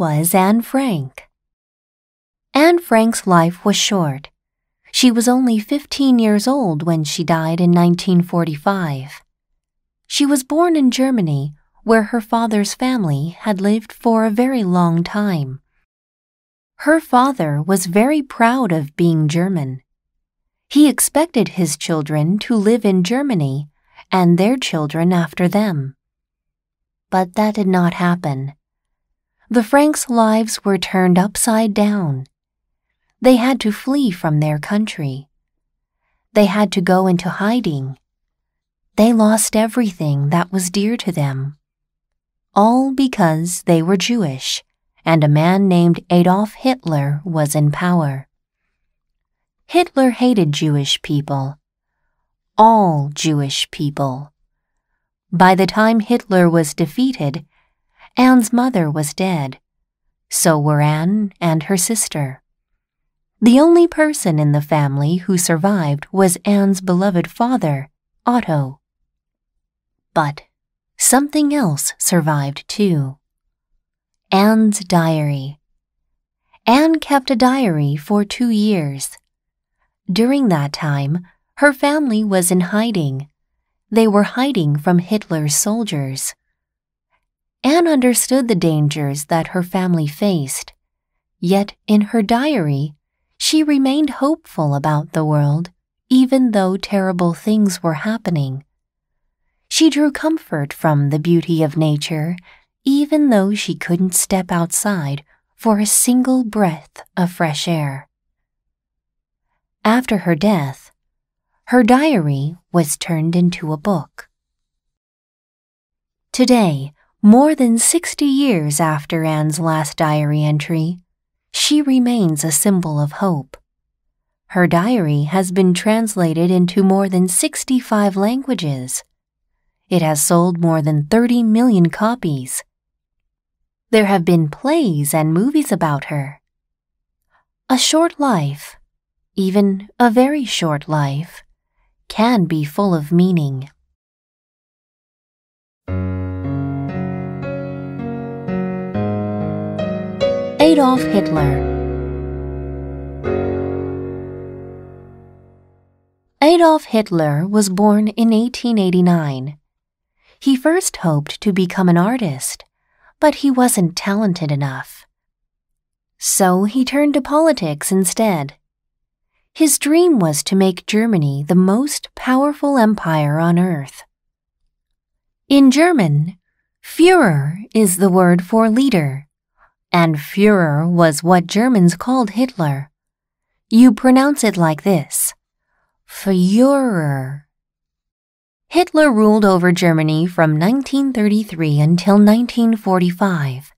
was Anne Frank. Anne Frank's life was short. She was only 15 years old when she died in 1945. She was born in Germany, where her father's family had lived for a very long time. Her father was very proud of being German. He expected his children to live in Germany and their children after them. But that did not happen the Franks' lives were turned upside down. They had to flee from their country. They had to go into hiding. They lost everything that was dear to them. All because they were Jewish and a man named Adolf Hitler was in power. Hitler hated Jewish people. All Jewish people. By the time Hitler was defeated, Anne's mother was dead. So were Anne and her sister. The only person in the family who survived was Anne's beloved father, Otto. But something else survived too. Anne's diary. Anne kept a diary for two years. During that time, her family was in hiding. They were hiding from Hitler's soldiers. Anne understood the dangers that her family faced, yet in her diary, she remained hopeful about the world, even though terrible things were happening. She drew comfort from the beauty of nature, even though she couldn't step outside for a single breath of fresh air. After her death, her diary was turned into a book. Today, more than 60 years after Anne's last diary entry, she remains a symbol of hope. Her diary has been translated into more than 65 languages. It has sold more than 30 million copies. There have been plays and movies about her. A short life, even a very short life, can be full of meaning. Adolf Hitler. Adolf Hitler was born in 1889. He first hoped to become an artist, but he wasn't talented enough. So he turned to politics instead. His dream was to make Germany the most powerful empire on earth. In German, Führer is the word for leader. And Fuhrer was what Germans called Hitler. You pronounce it like this. Fuhrer. Hitler ruled over Germany from 1933 until 1945,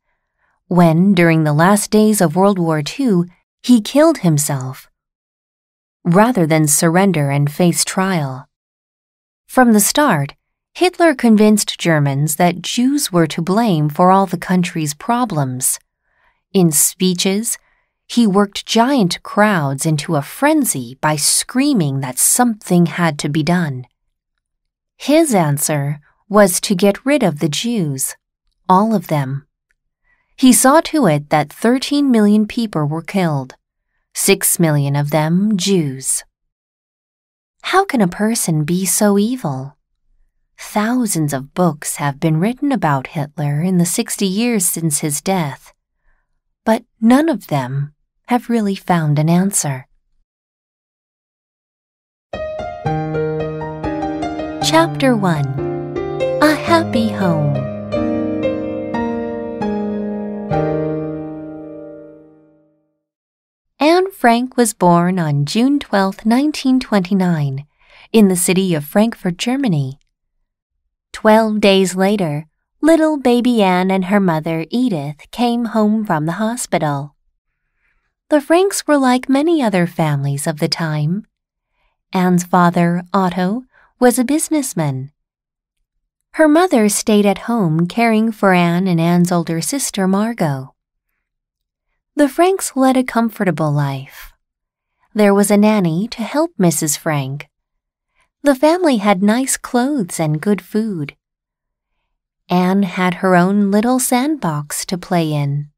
when, during the last days of World War II, he killed himself rather than surrender and face trial. From the start, Hitler convinced Germans that Jews were to blame for all the country's problems. In speeches, he worked giant crowds into a frenzy by screaming that something had to be done. His answer was to get rid of the Jews, all of them. He saw to it that 13 million people were killed, 6 million of them Jews. How can a person be so evil? Thousands of books have been written about Hitler in the 60 years since his death but none of them have really found an answer. Chapter 1 A Happy Home Anne Frank was born on June 12, 1929, in the city of Frankfurt, Germany. Twelve days later, little baby Anne and her mother Edith came home from the hospital. The Franks were like many other families of the time. Anne's father, Otto, was a businessman. Her mother stayed at home caring for Anne and Anne's older sister, Margot. The Franks led a comfortable life. There was a nanny to help Mrs. Frank. The family had nice clothes and good food. Anne had her own little sandbox to play in.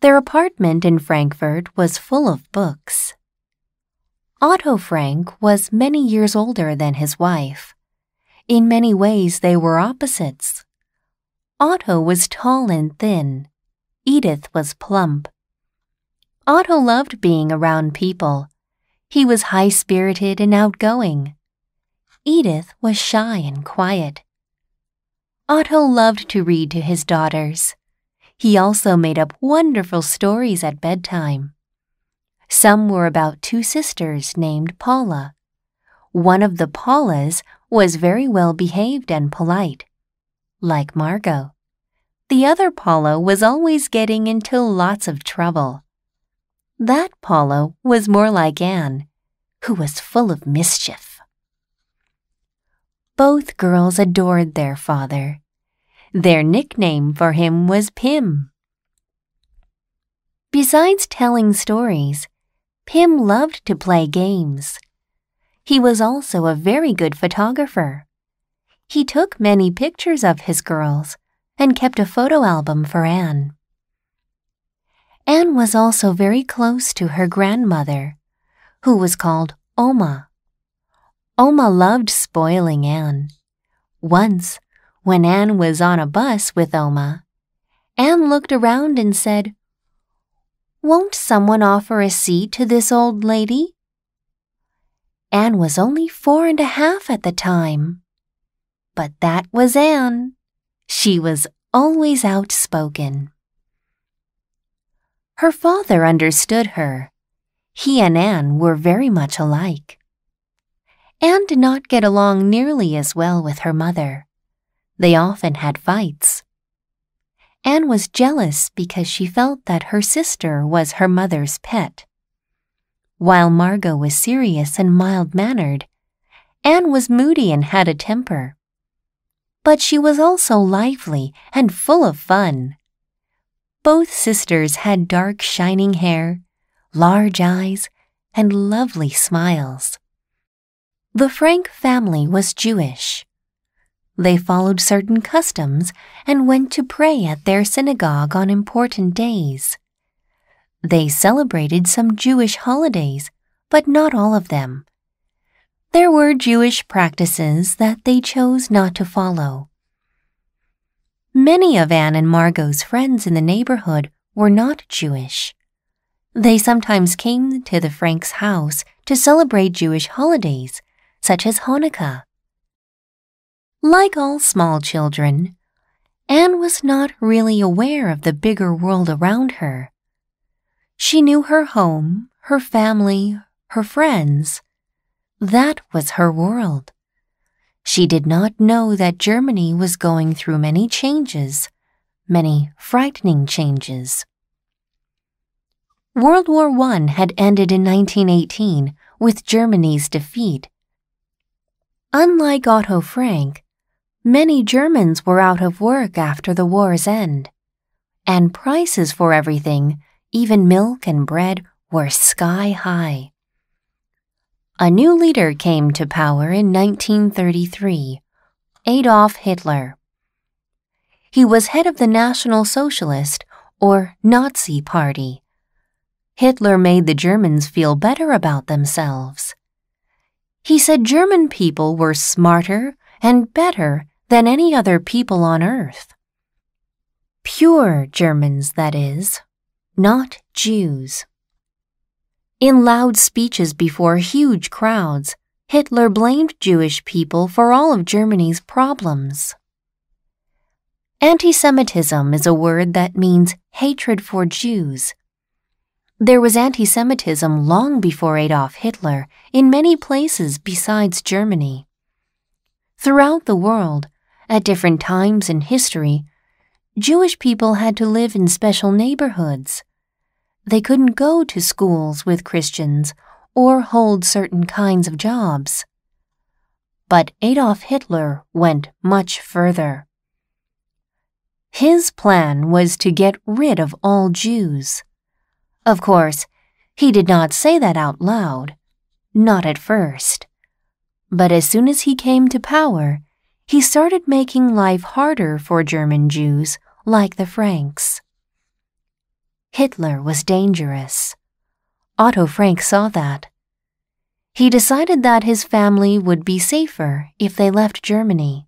Their apartment in Frankfurt was full of books. Otto Frank was many years older than his wife. In many ways, they were opposites. Otto was tall and thin. Edith was plump. Otto loved being around people. He was high spirited and outgoing. Edith was shy and quiet. Otto loved to read to his daughters. He also made up wonderful stories at bedtime. Some were about two sisters named Paula. One of the Paulas was very well behaved and polite, like Margot. The other Paula was always getting into lots of trouble. That Paula was more like Anne, who was full of mischief. Both girls adored their father. Their nickname for him was Pim. Besides telling stories, Pim loved to play games. He was also a very good photographer. He took many pictures of his girls and kept a photo album for Anne. Anne was also very close to her grandmother, who was called Oma. Oma loved spoiling Anne. Once, when Anne was on a bus with Oma, Anne looked around and said, Won't someone offer a seat to this old lady? Anne was only four and a half at the time. But that was Anne. She was always outspoken. Her father understood her. He and Anne were very much alike. Anne did not get along nearly as well with her mother. They often had fights. Anne was jealous because she felt that her sister was her mother's pet. While Margot was serious and mild mannered, Anne was moody and had a temper. But she was also lively and full of fun. Both sisters had dark, shining hair, large eyes, and lovely smiles. The Frank family was Jewish. They followed certain customs and went to pray at their synagogue on important days. They celebrated some Jewish holidays, but not all of them. There were Jewish practices that they chose not to follow. Many of Anne and Margot's friends in the neighborhood were not Jewish. They sometimes came to the Franks' house to celebrate Jewish holidays, such as Hanukkah. Like all small children, Anne was not really aware of the bigger world around her. She knew her home, her family, her friends. That was her world. She did not know that Germany was going through many changes, many frightening changes. World War I had ended in 1918 with Germany's defeat, Unlike Otto Frank, many Germans were out of work after the war's end, and prices for everything, even milk and bread, were sky high. A new leader came to power in 1933, Adolf Hitler. He was head of the National Socialist, or Nazi Party. Hitler made the Germans feel better about themselves. He said German people were smarter and better than any other people on earth. Pure Germans, that is, not Jews. In loud speeches before huge crowds, Hitler blamed Jewish people for all of Germany's problems. Anti Semitism is a word that means hatred for Jews there was anti Semitism long before Adolf Hitler in many places besides Germany. Throughout the world, at different times in history, Jewish people had to live in special neighborhoods. They couldn't go to schools with Christians or hold certain kinds of jobs. But Adolf Hitler went much further. His plan was to get rid of all Jews. Of course, he did not say that out loud, not at first. But as soon as he came to power, he started making life harder for German Jews like the Franks. Hitler was dangerous. Otto Frank saw that. He decided that his family would be safer if they left Germany.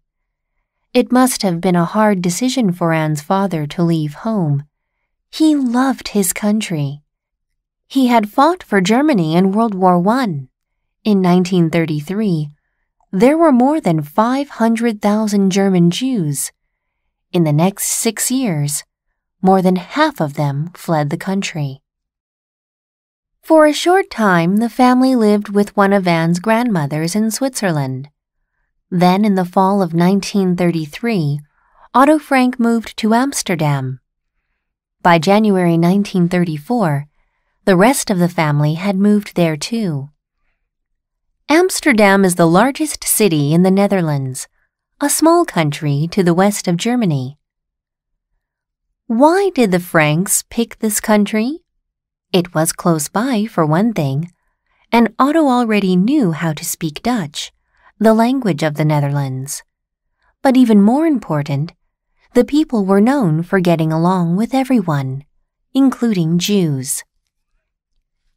It must have been a hard decision for Anne's father to leave home. He loved his country. He had fought for Germany in World War I. In 1933, there were more than 500,000 German Jews. In the next six years, more than half of them fled the country. For a short time, the family lived with one of Anne's grandmothers in Switzerland. Then, in the fall of 1933, Otto Frank moved to Amsterdam. By January 1934, the rest of the family had moved there too. Amsterdam is the largest city in the Netherlands, a small country to the west of Germany. Why did the Franks pick this country? It was close by, for one thing, and Otto already knew how to speak Dutch, the language of the Netherlands. But even more important, the people were known for getting along with everyone, including Jews.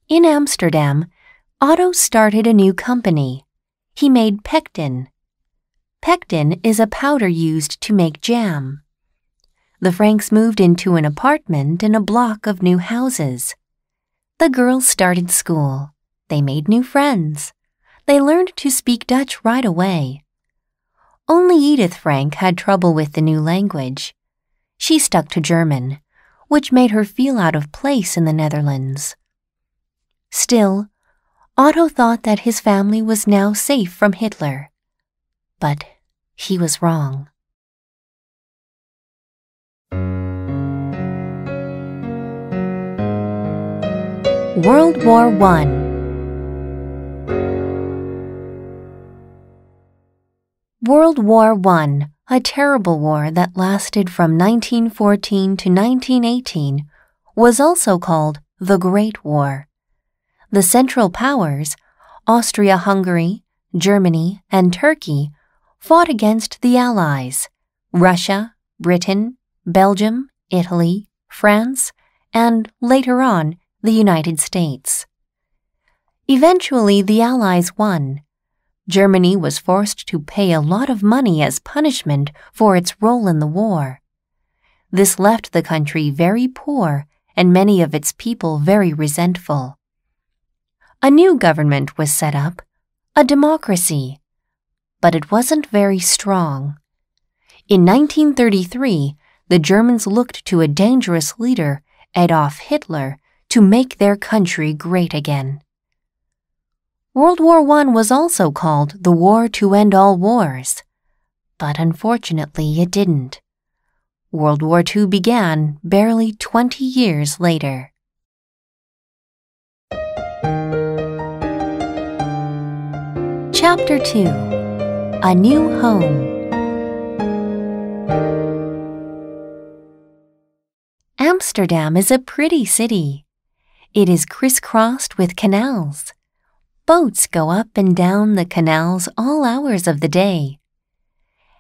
In Amsterdam, Otto started a new company. He made pectin. Pectin is a powder used to make jam. The Franks moved into an apartment in a block of new houses. The girls started school. They made new friends. They learned to speak Dutch right away. Only Edith Frank had trouble with the new language. She stuck to German, which made her feel out of place in the Netherlands. Still, Otto thought that his family was now safe from Hitler. But he was wrong. World War I World War I, a terrible war that lasted from 1914 to 1918, was also called the Great War. The Central Powers, Austria Hungary, Germany, and Turkey, fought against the Allies Russia, Britain, Belgium, Italy, France, and later on, the United States. Eventually, the Allies won. Germany was forced to pay a lot of money as punishment for its role in the war. This left the country very poor and many of its people very resentful a new government was set up, a democracy, but it wasn't very strong. In 1933, the Germans looked to a dangerous leader, Adolf Hitler, to make their country great again. World War I was also called the War to End All Wars, but unfortunately it didn't. World War II began barely 20 years later. Chapter 2 A New Home Amsterdam is a pretty city. It is crisscrossed with canals. Boats go up and down the canals all hours of the day.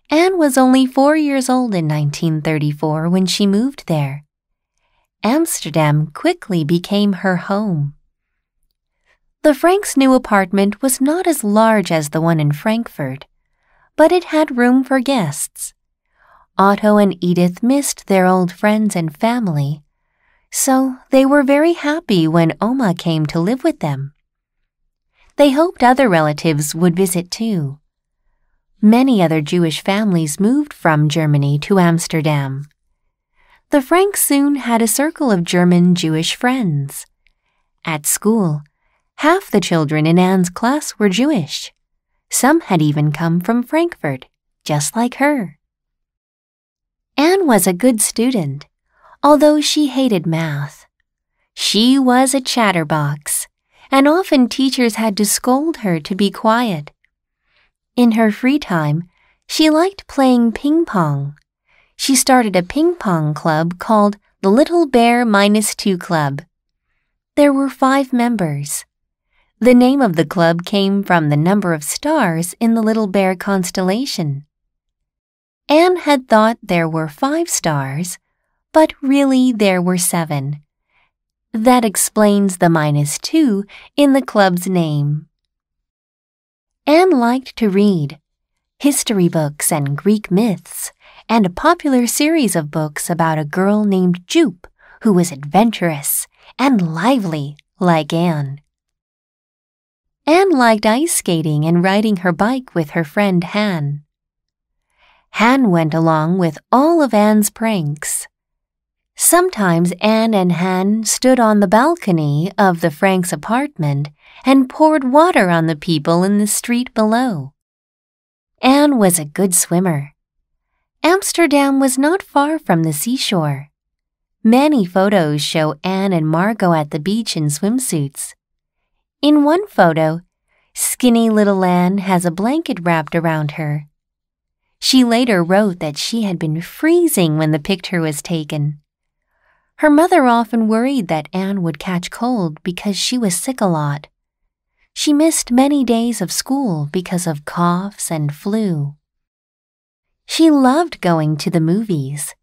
Anne was only four years old in 1934 when she moved there. Amsterdam quickly became her home. The Franks' new apartment was not as large as the one in Frankfurt, but it had room for guests. Otto and Edith missed their old friends and family, so they were very happy when Oma came to live with them. They hoped other relatives would visit too. Many other Jewish families moved from Germany to Amsterdam. The Franks soon had a circle of German Jewish friends. At school, Half the children in Anne's class were Jewish. Some had even come from Frankfurt, just like her. Anne was a good student, although she hated math. She was a chatterbox, and often teachers had to scold her to be quiet. In her free time, she liked playing ping pong. She started a ping pong club called the Little Bear Minus Two Club. There were five members the name of the club came from the number of stars in the Little Bear constellation. Anne had thought there were five stars, but really there were seven. That explains the minus two in the club's name. Anne liked to read history books and Greek myths, and a popular series of books about a girl named Jupe who was adventurous and lively like Anne. Anne liked ice skating and riding her bike with her friend Han. Han went along with all of Anne's pranks. Sometimes Anne and Han stood on the balcony of the Franks' apartment and poured water on the people in the street below. Anne was a good swimmer. Amsterdam was not far from the seashore. Many photos show Anne and Margot at the beach in swimsuits. In one photo, skinny little Anne has a blanket wrapped around her. She later wrote that she had been freezing when the picture was taken. Her mother often worried that Anne would catch cold because she was sick a lot. She missed many days of school because of coughs and flu. She loved going to the movies.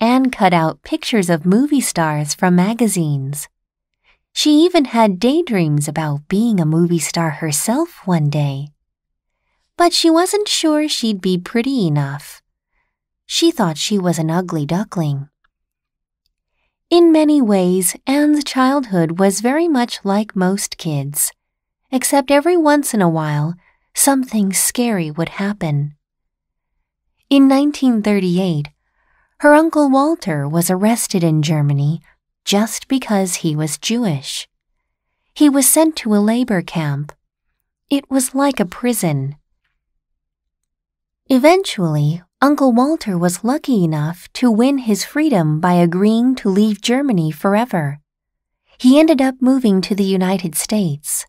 Anne cut out pictures of movie stars from magazines. She even had daydreams about being a movie star herself one day. But she wasn't sure she'd be pretty enough. She thought she was an ugly duckling. In many ways, Anne's childhood was very much like most kids, except every once in a while, something scary would happen. In 1938, her uncle Walter was arrested in Germany just because he was Jewish. He was sent to a labor camp. It was like a prison. Eventually, Uncle Walter was lucky enough to win his freedom by agreeing to leave Germany forever. He ended up moving to the United States.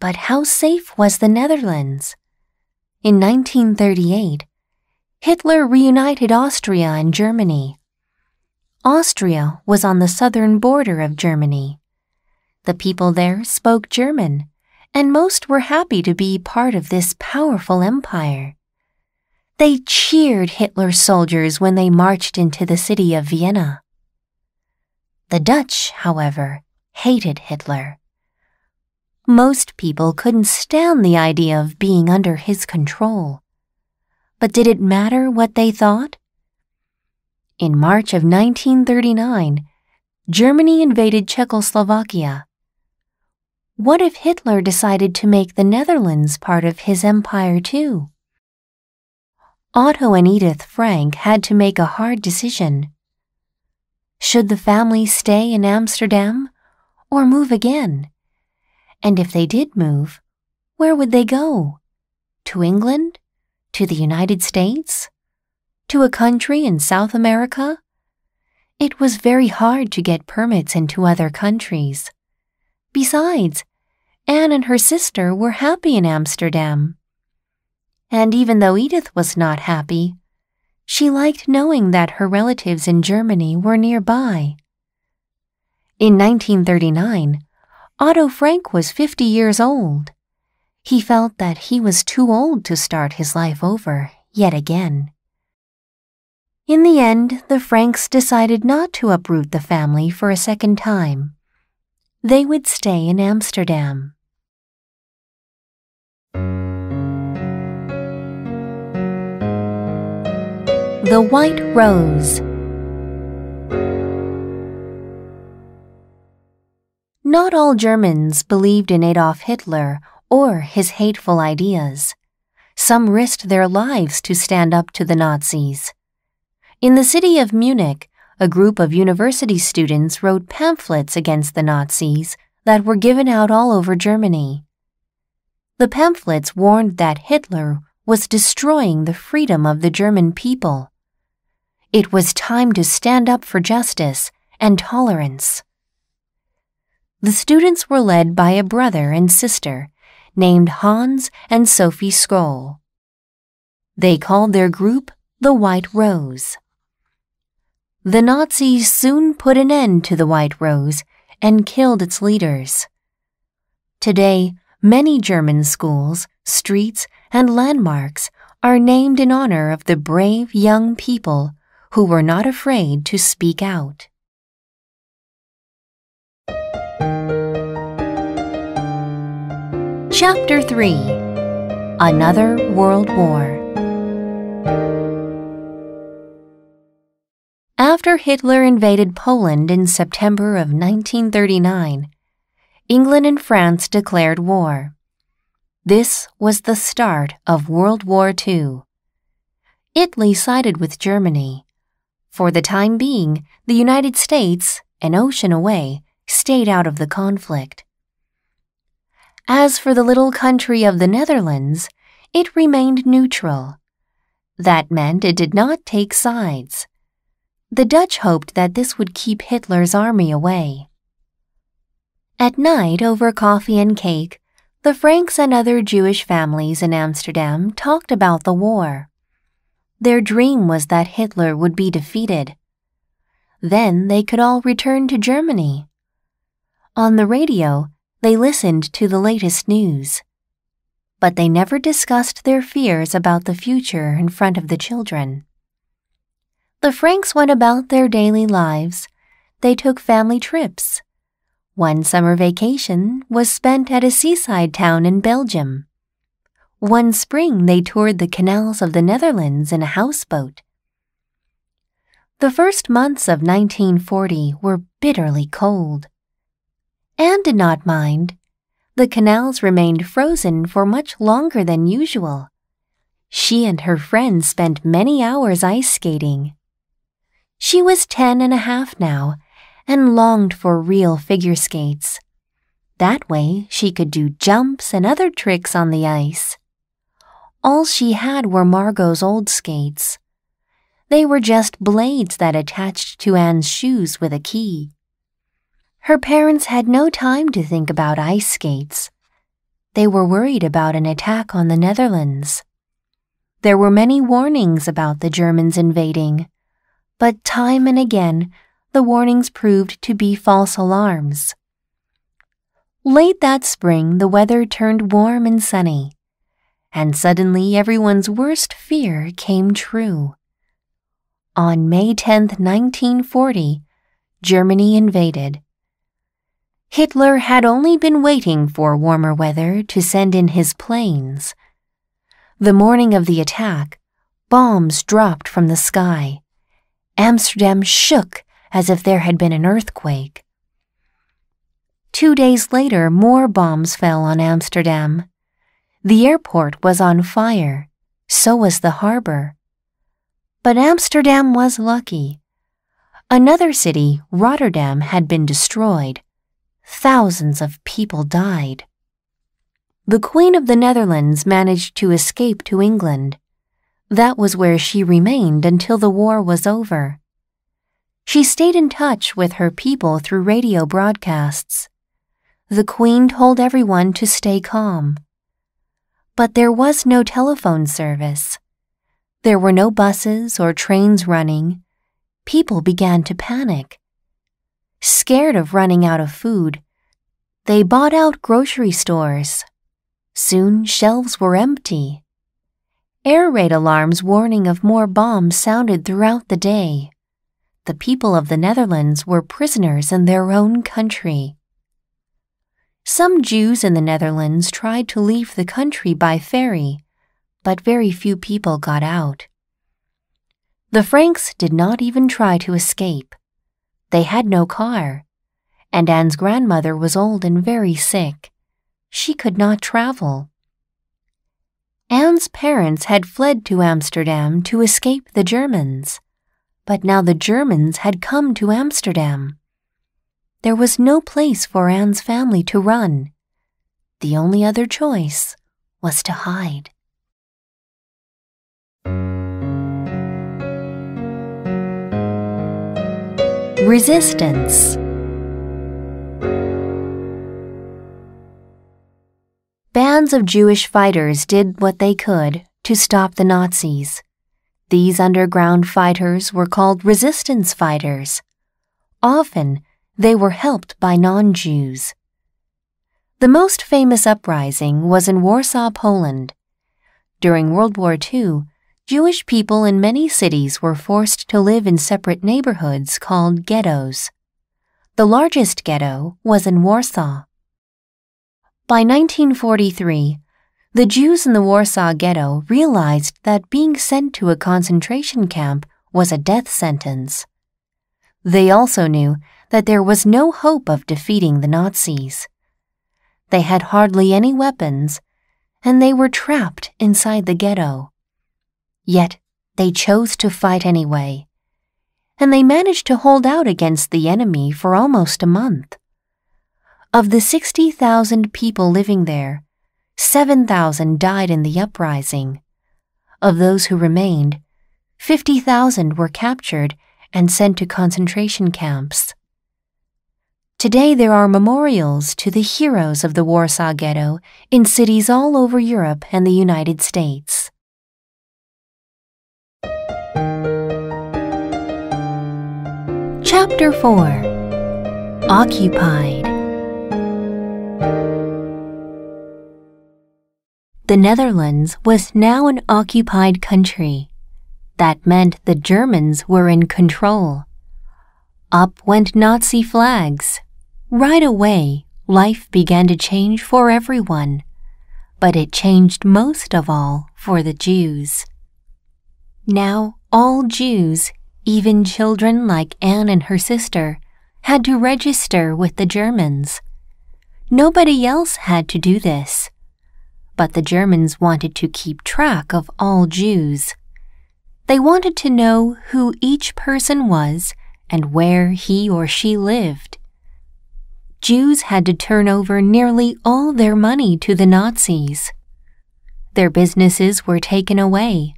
But how safe was the Netherlands? In 1938, Hitler reunited Austria and Germany. Austria was on the southern border of Germany. The people there spoke German, and most were happy to be part of this powerful empire. They cheered Hitler's soldiers when they marched into the city of Vienna. The Dutch, however, hated Hitler. Most people couldn't stand the idea of being under his control. But did it matter what they thought? In March of 1939, Germany invaded Czechoslovakia. What if Hitler decided to make the Netherlands part of his empire too? Otto and Edith Frank had to make a hard decision. Should the family stay in Amsterdam or move again? And if they did move, where would they go? To England? To the United States? to a country in South America? It was very hard to get permits into other countries. Besides, Anne and her sister were happy in Amsterdam. And even though Edith was not happy, she liked knowing that her relatives in Germany were nearby. In 1939, Otto Frank was 50 years old. He felt that he was too old to start his life over yet again. In the end, the Franks decided not to uproot the family for a second time. They would stay in Amsterdam. The White Rose Not all Germans believed in Adolf Hitler or his hateful ideas. Some risked their lives to stand up to the Nazis. In the city of Munich, a group of university students wrote pamphlets against the Nazis that were given out all over Germany. The pamphlets warned that Hitler was destroying the freedom of the German people. It was time to stand up for justice and tolerance. The students were led by a brother and sister named Hans and Sophie Skoll. They called their group the White Rose. The Nazis soon put an end to the White Rose and killed its leaders. Today, many German schools, streets, and landmarks are named in honor of the brave young people who were not afraid to speak out. Chapter 3 Another World War after Hitler invaded Poland in September of 1939, England and France declared war. This was the start of World War II. Italy sided with Germany. For the time being, the United States, an ocean away, stayed out of the conflict. As for the little country of the Netherlands, it remained neutral. That meant it did not take sides. The Dutch hoped that this would keep Hitler's army away. At night, over coffee and cake, the Franks and other Jewish families in Amsterdam talked about the war. Their dream was that Hitler would be defeated. Then they could all return to Germany. On the radio, they listened to the latest news. But they never discussed their fears about the future in front of the children. The Franks went about their daily lives. They took family trips. One summer vacation was spent at a seaside town in Belgium. One spring, they toured the canals of the Netherlands in a houseboat. The first months of 1940 were bitterly cold. Anne did not mind. The canals remained frozen for much longer than usual. She and her friends spent many hours ice skating. She was ten and a half now and longed for real figure skates. That way, she could do jumps and other tricks on the ice. All she had were Margot's old skates. They were just blades that attached to Anne's shoes with a key. Her parents had no time to think about ice skates. They were worried about an attack on the Netherlands. There were many warnings about the Germans invading. But time and again, the warnings proved to be false alarms. Late that spring, the weather turned warm and sunny, and suddenly everyone's worst fear came true. On May 10, 1940, Germany invaded. Hitler had only been waiting for warmer weather to send in his planes. The morning of the attack, bombs dropped from the sky. Amsterdam shook as if there had been an earthquake. Two days later, more bombs fell on Amsterdam. The airport was on fire, so was the harbor. But Amsterdam was lucky. Another city, Rotterdam, had been destroyed. Thousands of people died. The Queen of the Netherlands managed to escape to England. That was where she remained until the war was over. She stayed in touch with her people through radio broadcasts. The Queen told everyone to stay calm. But there was no telephone service. There were no buses or trains running. People began to panic. Scared of running out of food, they bought out grocery stores. Soon shelves were empty. Air raid alarms warning of more bombs sounded throughout the day. The people of the Netherlands were prisoners in their own country. Some Jews in the Netherlands tried to leave the country by ferry, but very few people got out. The Franks did not even try to escape. They had no car, and Anne's grandmother was old and very sick. She could not travel. Anne's parents had fled to Amsterdam to escape the Germans, but now the Germans had come to Amsterdam. There was no place for Anne's family to run. The only other choice was to hide. Resistance Bands of Jewish fighters did what they could to stop the Nazis. These underground fighters were called resistance fighters. Often, they were helped by non Jews. The most famous uprising was in Warsaw, Poland. During World War II, Jewish people in many cities were forced to live in separate neighborhoods called ghettos. The largest ghetto was in Warsaw. By 1943, the Jews in the Warsaw Ghetto realized that being sent to a concentration camp was a death sentence. They also knew that there was no hope of defeating the Nazis. They had hardly any weapons, and they were trapped inside the ghetto. Yet they chose to fight anyway, and they managed to hold out against the enemy for almost a month. Of the 60,000 people living there, 7,000 died in the uprising. Of those who remained, 50,000 were captured and sent to concentration camps. Today there are memorials to the heroes of the Warsaw Ghetto in cities all over Europe and the United States. Chapter 4 Occupied The Netherlands was now an occupied country. That meant the Germans were in control. Up went Nazi flags. Right away, life began to change for everyone. But it changed most of all for the Jews. Now, all Jews, even children like Anne and her sister, had to register with the Germans. Nobody else had to do this but the Germans wanted to keep track of all Jews. They wanted to know who each person was and where he or she lived. Jews had to turn over nearly all their money to the Nazis. Their businesses were taken away.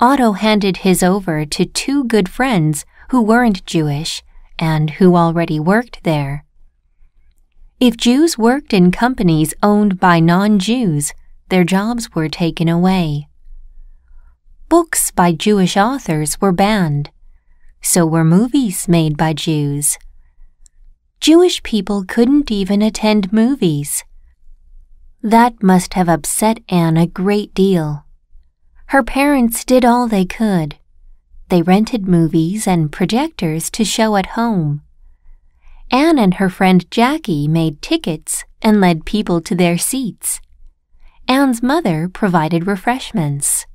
Otto handed his over to two good friends who weren't Jewish and who already worked there. If Jews worked in companies owned by non Jews, their jobs were taken away. Books by Jewish authors were banned. So were movies made by Jews. Jewish people couldn't even attend movies. That must have upset Anne a great deal. Her parents did all they could. They rented movies and projectors to show at home. Anne and her friend Jackie made tickets and led people to their seats. Anne's mother provided refreshments.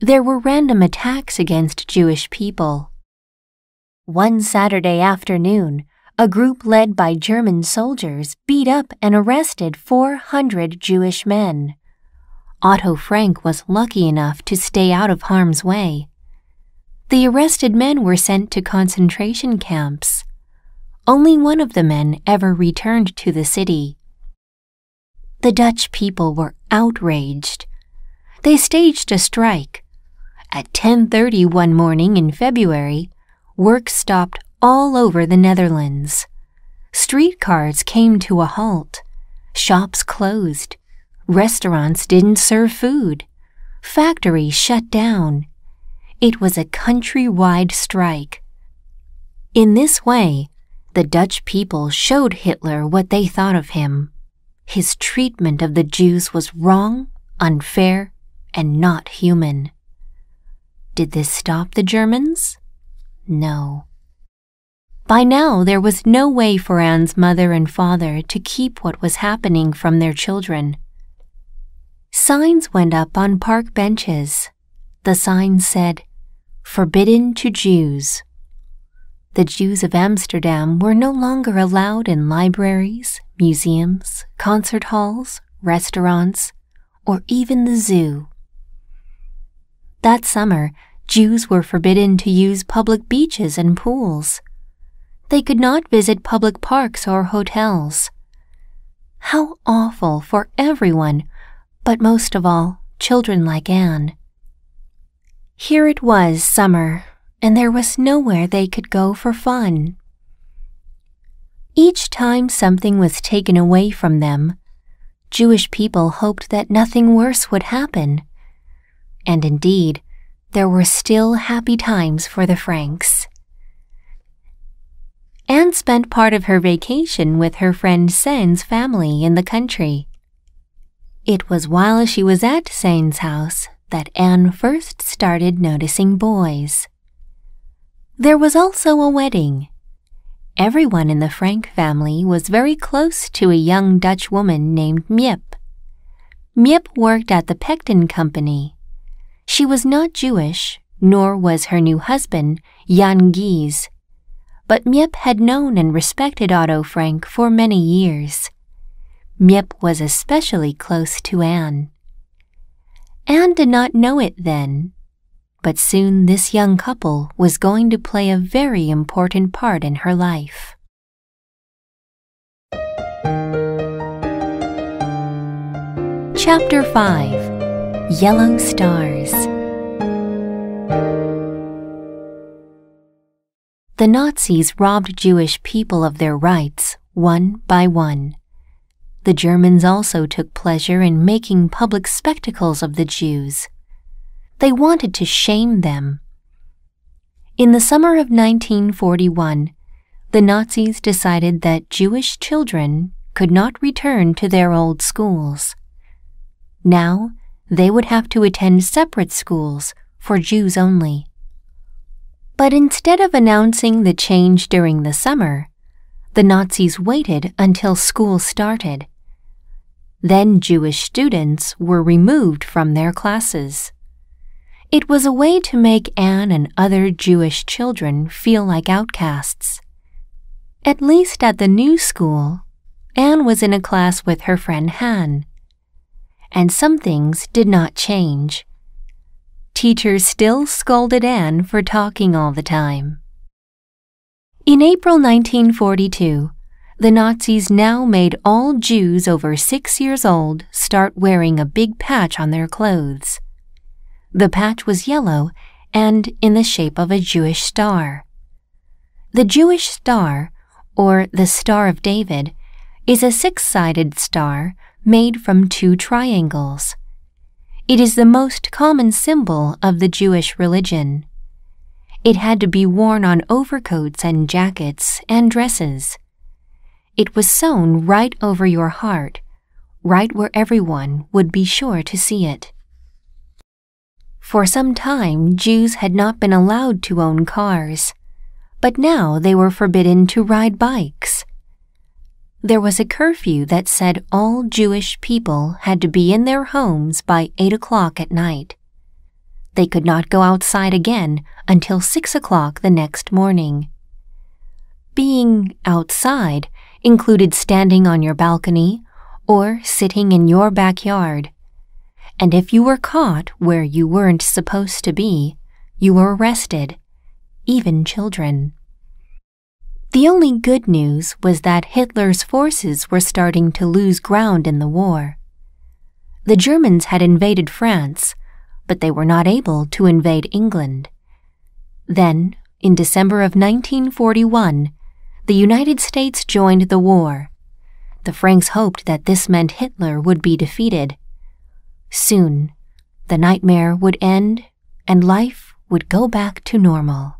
There were random attacks against Jewish people. One Saturday afternoon, a group led by German soldiers beat up and arrested 400 Jewish men. Otto Frank was lucky enough to stay out of harm's way. The arrested men were sent to concentration camps. Only one of the men ever returned to the city. The Dutch people were outraged. They staged a strike. At 10:30 one morning in February, work stopped all over the Netherlands. Streetcars came to a halt. Shops closed. Restaurants didn't serve food. Factories shut down. It was a countrywide strike. In this way, the Dutch people showed Hitler what they thought of him. His treatment of the Jews was wrong, unfair, and not human. Did this stop the Germans? No. By now, there was no way for Anne's mother and father to keep what was happening from their children. Signs went up on park benches. The sign said, Forbidden to Jews the Jews of Amsterdam were no longer allowed in libraries, museums, concert halls, restaurants, or even the zoo. That summer, Jews were forbidden to use public beaches and pools. They could not visit public parks or hotels. How awful for everyone, but most of all, children like Anne. Here it was summer, and there was nowhere they could go for fun. Each time something was taken away from them, Jewish people hoped that nothing worse would happen. And indeed, there were still happy times for the Franks. Anne spent part of her vacation with her friend Sen's family in the country. It was while she was at Sen's house that Anne first started noticing boys. There was also a wedding. Everyone in the Frank family was very close to a young Dutch woman named Miep. Miep worked at the Pecten Company. She was not Jewish, nor was her new husband, Jan Gies. But Miep had known and respected Otto Frank for many years. Miep was especially close to Anne. Anne did not know it then, but soon this young couple was going to play a very important part in her life. Chapter 5 Yellow Stars The Nazis robbed Jewish people of their rights, one by one. The Germans also took pleasure in making public spectacles of the Jews, they wanted to shame them. In the summer of 1941, the Nazis decided that Jewish children could not return to their old schools. Now, they would have to attend separate schools for Jews only. But instead of announcing the change during the summer, the Nazis waited until school started. Then Jewish students were removed from their classes. It was a way to make Anne and other Jewish children feel like outcasts. At least at the new school, Anne was in a class with her friend Han. And some things did not change. Teachers still scolded Anne for talking all the time. In April 1942, the Nazis now made all Jews over six years old start wearing a big patch on their clothes. The patch was yellow and in the shape of a Jewish star. The Jewish star, or the Star of David, is a six sided star made from two triangles. It is the most common symbol of the Jewish religion. It had to be worn on overcoats and jackets and dresses. It was sewn right over your heart, right where everyone would be sure to see it. For some time, Jews had not been allowed to own cars, but now they were forbidden to ride bikes. There was a curfew that said all Jewish people had to be in their homes by 8 o'clock at night. They could not go outside again until 6 o'clock the next morning. Being outside included standing on your balcony or sitting in your backyard and if you were caught where you weren't supposed to be, you were arrested, even children. The only good news was that Hitler's forces were starting to lose ground in the war. The Germans had invaded France, but they were not able to invade England. Then, in December of 1941, the United States joined the war. The Franks hoped that this meant Hitler would be defeated, Soon, the nightmare would end and life would go back to normal.